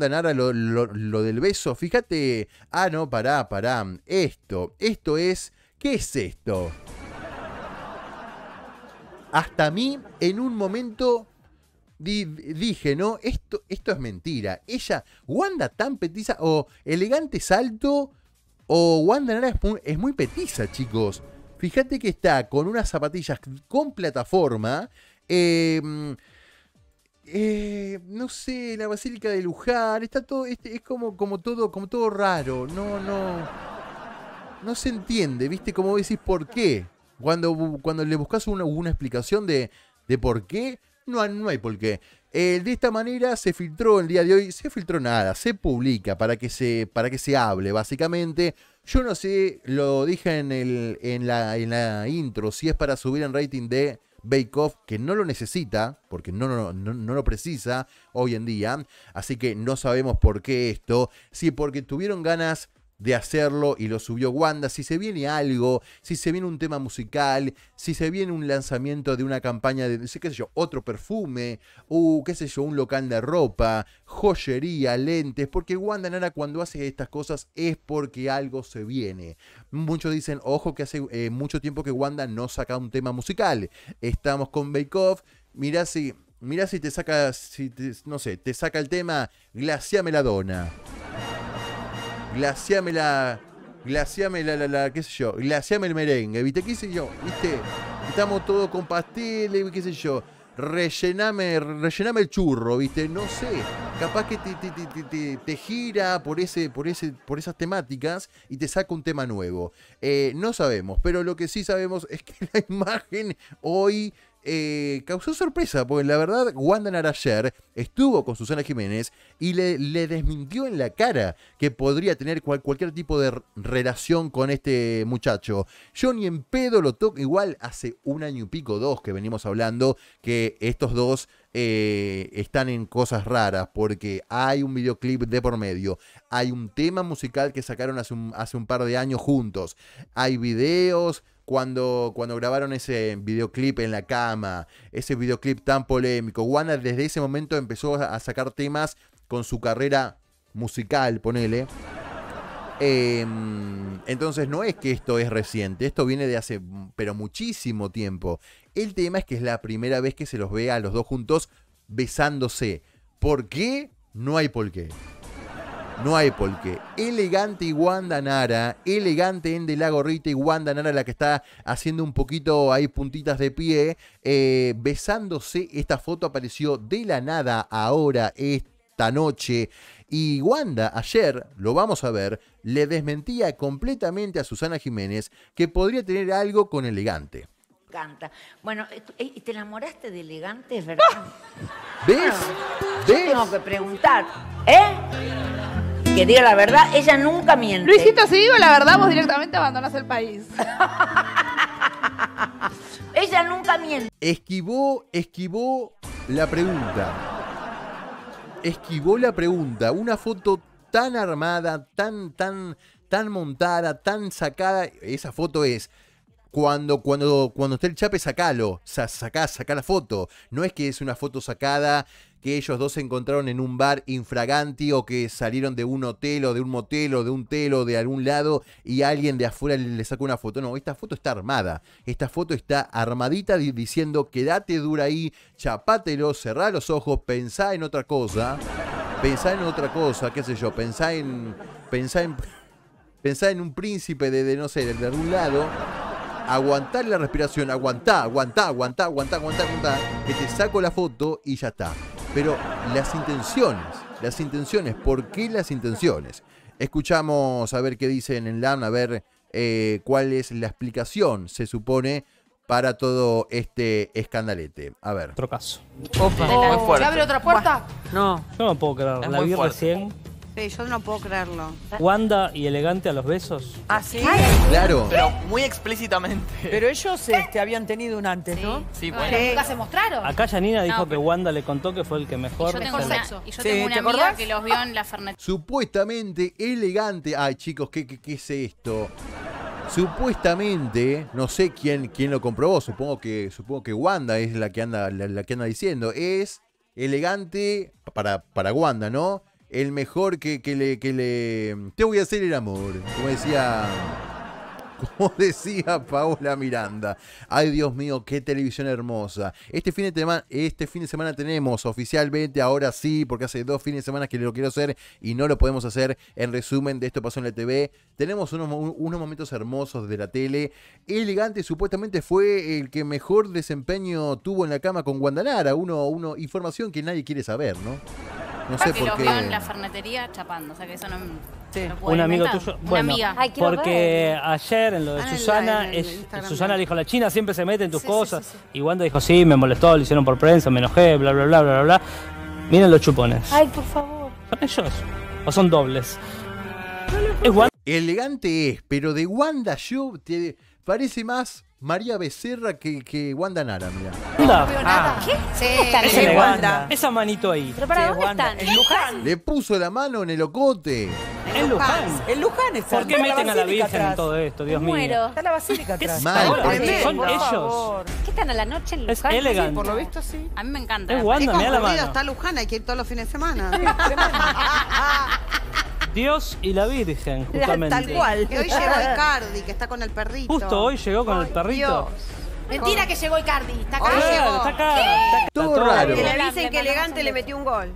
Wanda Nara lo, del beso, fíjate, ah, no, pará, pará, esto, esto es, ¿qué es esto? Hasta mí, en un momento, dije, no, esto, esto es mentira. Ella, Wanda tan petiza, o elegante salto, o Wanda Nara es muy, es petiza, chicos. Fíjate que está con unas zapatillas con plataforma. Eh, eh, no sé, la Basílica de Luján, está todo, este, es, como, como, todo, como todo raro, no, no, no se entiende, ¿viste? Como decís, ¿por qué? Cuando, cuando le buscas una, explicación de, de por qué, no, no hay por qué. Eh, de esta manera se filtró el día de hoy, se filtró nada, se publica para que se, para que se hable, básicamente. Yo no sé, lo dije en, el, en la intro, si es para subir en rating de Bake Off, que no lo necesita, porque no, no, no, lo precisa hoy en día. Así que no sabemos por qué esto. si porque tuvieron ganas de hacerlo y lo subió Wanda. Si se viene algo, si se viene un tema musical, si se viene un lanzamiento de una campaña de, qué sé yo, otro perfume, uh, qué sé yo, un local de ropa, joyería, lentes, porque Wanda Nara cuando hace estas cosas es porque algo se viene. Muchos dicen, ojo que hace eh, mucho tiempo que Wanda no saca un tema musical. Estamos con Bake Off, mirá si... si te saca, si no sé, te saca el tema, Glacia la dona glaciame la. Glaciame la, la, qué sé yo, glaciame el merengue, ¿viste? ¿Qué sé yo? ¿Viste? Estamos todos con pasteles, qué sé yo. Rellename, rellename el churro, ¿viste? No sé. Capaz que te, gira por, ese, por, ese, por esas temáticas y te saca un tema nuevo. Eh, no sabemos, pero lo que sí sabemos es que la imagen hoy eh, causó sorpresa, porque la verdad Wanda Narayer estuvo con Susana Jiménez y le, le desmintió en la cara que podría tener cualquier tipo de relación con este muchacho. Yo ni en pedo lo toco, igual hace un año y pico, dos que venimos hablando, que estos dos eh, están en cosas raras, porque hay un videoclip de por medio, hay un tema musical que sacaron hace un par de años juntos, hay videos cuando, cuando grabaron ese videoclip en la cama, ese videoclip tan polémico. Wanda desde ese momento empezó a sacar temas con su carrera musical, ponele. Em, entonces no es que esto es reciente, esto viene de hace mm, pero muchísimo tiempo. El tema es que es la primera vez que se los ve a los dos juntos besándose. ¿Por qué? No hay por qué. No hay por Elegante y Wanda Nara, elegante de la gorrita y Wanda Nara la que está haciendo un poquito ahí puntitas de pie, eh, besándose. Esta foto apareció de la nada ahora, esta noche. Y Wanda ayer, lo vamos a ver, le desmentía completamente a Susana Jiménez que podría tener algo con elegante canta. Bueno, eh, eh, te enamoraste de elegante, verdad? ¿Ves? tengo que preguntar, ¿eh? que diga la verdad, ella nunca miente. Luisito, si digo la verdad, vos directamente abandonás el país. ella nunca miente. Esquivó, esquivó la pregunta. Esquivó la pregunta. Una foto tan armada, tan, tan, tan montada, tan sacada. Esa foto es cuando, cuando, cuando esté el chape, sacalo. Sacá, sacá la foto. No es que es una foto sacada que ellos dos se encontraron en un bar infraganti o que salieron de un hotel o de un motel o de un telo de algún lado y alguien de afuera le sacó una foto. No, esta foto está armada. Esta foto está armadita diciendo quédate dura ahí, chapátelo, cerrá los ojos, pensá en otra cosa. Pensá en otra cosa, qué sé yo, pensá en. pensá en. en un príncipe de, no sé, de algún lado aguantar la respiración, aguantá, aguantá, aguantá, aguantá, aguantá, que te saco la foto y ya está. Pero las intenciones, las intenciones, ¿por qué las intenciones? Escuchamos a ver qué dicen en LAN, a ver eh, cuál es la explicación, se supone, para todo este escandalete. A ver. Otro caso. ¿Se abre otra puerta? No. Yo no puedo quedar. la vi recién yo no puedo creerlo. Wanda y elegante a los besos. ¿Ah, Claro. Pero muy explícitamente. Pero ellos este, habían tenido un antes, ¿no? Sí, bueno. Nunca se mostraron. Acá Yanina dijo que Wanda le contó que fue el que mejor... yo tengo, sexo y yo tengo una amiga que los vio en la Fernet. Supuestamente elegante... Ay, chicos, ¿qué, es esto? Supuestamente, no sé quién, quién lo comprobó, supongo que, supongo que Wanda es la que anda, que anda diciendo, es elegante para, para Wanda, ¿no? el mejor que, le, que le... Te voy a hacer el amor, como decía... Como decía Paola Miranda. Ay, Dios mío, qué televisión hermosa. Este fin de, este fin de semana tenemos oficialmente, ahora sí, porque hace dos fines de semana que lo quiero hacer y no lo podemos hacer. En resumen, de esto pasó en la TV. Tenemos unos, momentos hermosos de la tele. Elegante supuestamente fue el que mejor desempeño tuvo en la cama con Guandanara. Uno, uno, información que nadie quiere saber, ¿no? No sé por los en la fernetería chapando, o sea que eso no. Sí. un amigo tuyo. porque ayer en lo de ah, Susana, es- Susana dijo, la China siempre se mete en tus cosas. Y Wanda dijo, sí, me molestó, lo hicieron por prensa, me enojé, bla, bla, bla, bla, bla, bla. Miren los chupones. Ay, por favor. ¿Son ellos? ¿O son dobles? Es Elegante es, pero de Wanda yo te parece más María Becerra que, que Wanda Nara, mira ah. ¿Qué? Sí, Esa Wanda. Esa manito ahí. ¿Pero para dónde Wanda. están? En Luján. Le puso la mano en el ocote. En Luján. En Luján está. ¿Por qué meten a la Virgen en todo esto, Dios mío? Muero. Está la basílica ¿Qué atrás. Mal, Son ellos. ¿Qué están a la noche en Es Luján? elegante. Por lo visto, sí. A mí me encanta. Es Wanda, mira está Luján, hay que ir todos los fines de semana. Dios y la Virgen, justamente. Tal cual. Que hoy llegó Icardi, que está con el perrito. Justo hoy llegó con el perrito. Mentira que llegó Icardi. Está acá. está acá. todo, raro. Que le dicen que elegante le metió un gol.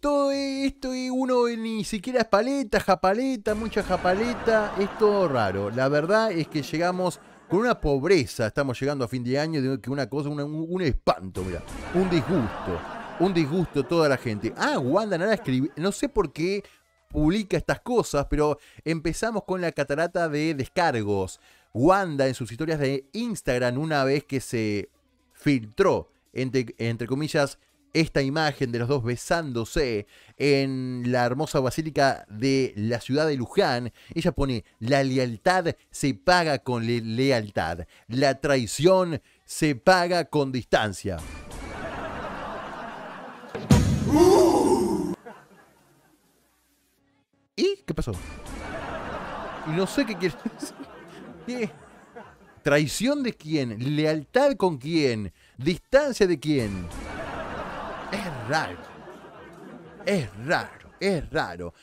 Todo esto y uno ni siquiera es paleta, japaleta, mucha japaleta, es todo raro. La verdad es que llegamos con una pobreza, estamos llegando a fin de año, de que una cosa, un, espanto, mira, un disgusto, un disgusto toda la gente. Ah, Wanda nada escribí. no sé por qué publica estas cosas, pero empezamos con la catarata de descargos. Wanda en sus historias de Instagram, una vez que se filtró, entre, entre comillas, esta imagen de los dos besándose en la hermosa basílica de la ciudad de Luján, ella pone, la lealtad se paga con lealtad, la traición se paga con distancia. ¿Qué pasó? Y no sé qué quiere decir. ¿Traición de quién? ¿Lealtad con quién? ¿Distancia de quién? Es raro. Es raro, es raro.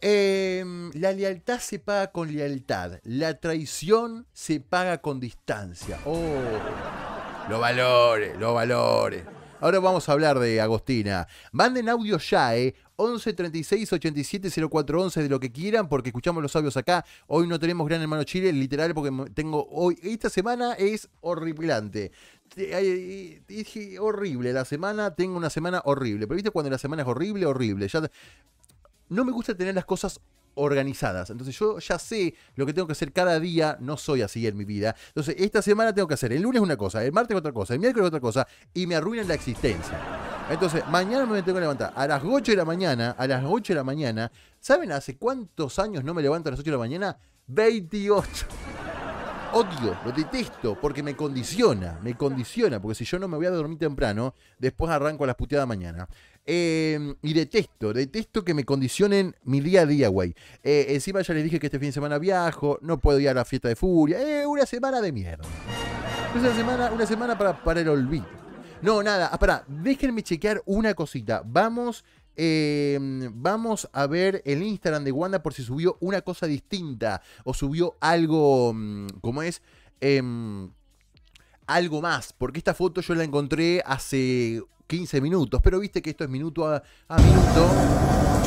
Em, la lealtad se paga con lealtad. La traición se paga con distancia. Oh, lo valore, lo valore. Ahora vamos a hablar de Agostina. Manden audio ya, ¿eh? 11 36 87 04 11 de lo que quieran, porque escuchamos los sabios acá. Hoy no tenemos Gran Hermano Chile, literal, porque tengo hoy. Esta semana es horripilante. Eh, horrible la semana, tengo una semana horrible. Pero viste cuando la semana es horrible, horrible. Ya no me gusta tener las cosas organizadas. Entonces yo ya sé lo que tengo que hacer cada día, no soy así en mi vida. Entonces esta semana tengo que hacer el lunes una cosa, el martes otra cosa, el miércoles otra cosa, y me arruinan la existencia. Entonces, mañana me tengo que levantar. A las 8 de la mañana, a las 8 de la mañana, ¿saben hace cuántos años no me levanto a las 8 de la mañana? 28 odio, lo detesto, porque me condiciona, me condiciona, porque si yo no me voy a dormir temprano, después arranco a las puteadas mañana. Em, y detesto, detesto que me condicionen mi día a día, güey. Eh, encima ya les dije que este fin de semana viajo, no puedo ir a la fiesta de furia. Eh, una semana de mierda. Una semana, una semana para, para el olvido. No, nada, para ah, pará, déjenme chequear una cosita. Vamos, em, vamos a ver el Instagram de Wanda por si subió una cosa distinta o subió algo, mm, como es? Em, algo más, porque esta foto yo la encontré hace 15 minutos, pero viste que esto es minuto a, minuto.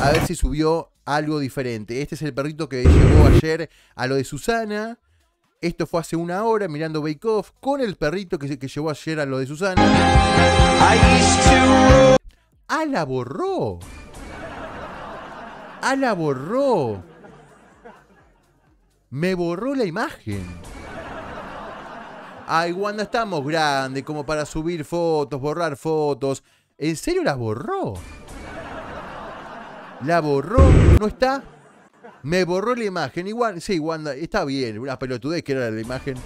A ver si subió algo diferente. Este es el perrito que llegó ayer a lo de Susana. Esto fue hace una hora mirando Bake Off con el perrito que, que llevó ayer a lo de Susana. ¡Ah, la borró! ¡Ah, la borró! Me borró la imagen. Ay, Wanda, estamos grandes, como para subir fotos, borrar fotos. ¿En serio las borró? La borró, no está. Me borró la imagen. Igual, sí, Wanda, está bien. Una pelotudez que era la imagen.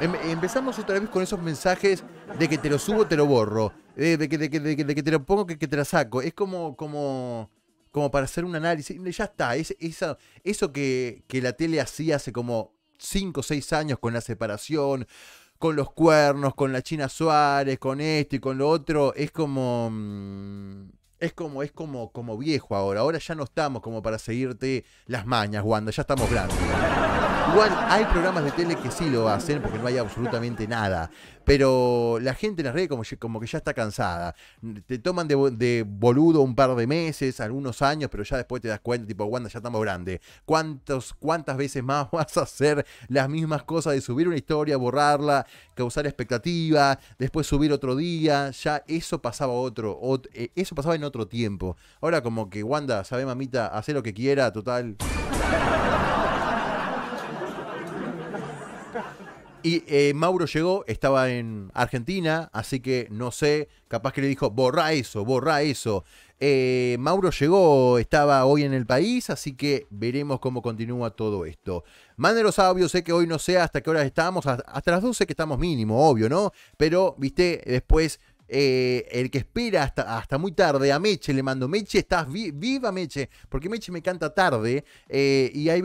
Em, empezamos otra vez con esos mensajes de que te lo subo, te lo borro. De, que, te lo pongo, que, te la saco. Es como, como, como para hacer un análisis. Ya está. eso que la tele hacía hace como 5 o 6 años con la separación, con los cuernos, con la China Suárez, con esto y con lo otro, es como... Mm, es como, es como, como viejo ahora. Ahora ya no estamos como para seguirte las mañas, Wanda. Ya estamos grandes. Igual hay programas de tele que sí lo hacen porque no hay absolutamente nada. Pero la gente en las redes como, que ya está cansada. Te toman de, boludo un par de meses, algunos años, pero ya después te das cuenta, tipo, Wanda, ya estamos grandes. ¿Cuántos, ¿Cuántas veces más vas a hacer las mismas cosas de subir una historia, borrarla, causar expectativa, después subir otro día? Ya eso pasaba otro. Eh, eso pasaba en otro tiempo. Ahora como que Wanda, sabe mamita, hace lo que quiera, total. Y eh, Mauro llegó, estaba en Argentina, así que no sé, capaz que le dijo, borra eso, borra eso. Eh, Mauro llegó, estaba hoy en el país, así que veremos cómo continúa todo esto. Mande los sé que hoy no sé hasta qué horas estamos, hasta las 12 que estamos mínimo, obvio, ¿no? Pero, viste, después eh, el que espera hasta, hasta muy tarde, a Meche le mando, Meche, estás viva Meche, porque Meche me canta tarde eh, y hay